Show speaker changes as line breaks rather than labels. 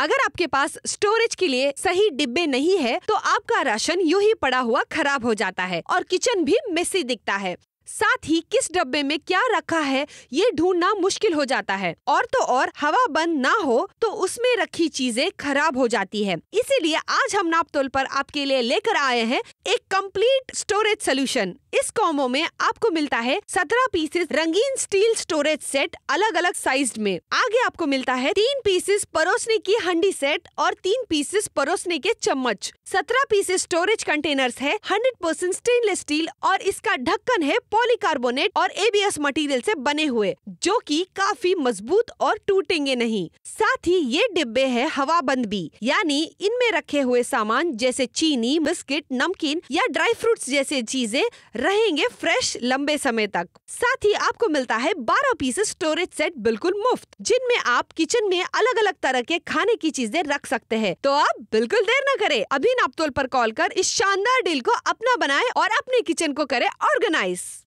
अगर आपके पास स्टोरेज के लिए सही डिब्बे नहीं है तो आपका राशन यू ही पड़ा हुआ खराब हो जाता है और किचन भी मेसी दिखता है साथ ही किस डब्बे में क्या रखा है ये ढूंढना मुश्किल हो जाता है और तो और हवा बंद ना हो तो उसमें रखी चीजें खराब हो जाती है इसीलिए आज हम नापतोल पर आपके लिए लेकर आए हैं एक कंप्लीट स्टोरेज सोल्यूशन इस कॉमो में आपको मिलता है सत्रह पीसेस रंगीन स्टील स्टोरेज सेट अलग अलग साइज में आगे आपको मिलता है तीन पीसेस परोसने की हंडी सेट और तीन पीसेस परोसने के चम्मच सत्रह पीसेस स्टोरेज कंटेनर्स है हंड्रेड परसेंट स्टेनलेस स्टील और इसका ढक्कन है पॉलीकार्बोनेट और एबीएस मटेरियल से बने हुए जो कि काफी मजबूत और टूटेंगे नहीं साथ ही ये डिब्बे है हवा बंद भी यानी इनमें रखे हुए सामान जैसे चीनी बिस्किट नमकीन या ड्राई फ्रूट्स जैसे चीजें रहेंगे फ्रेश लंबे समय तक साथ ही आपको मिलता है बारह पीस स्टोरेज सेट बिल्कुल मुफ्त जिनमें आप किचन में अलग अलग तरह के खाने की चीजें रख सकते हैं तो आप बिल्कुल देर न करें अभी नापतोल पर कॉल कर इस शानदार डील को अपना बनाएं और अपने किचन को करें ऑर्गेनाइज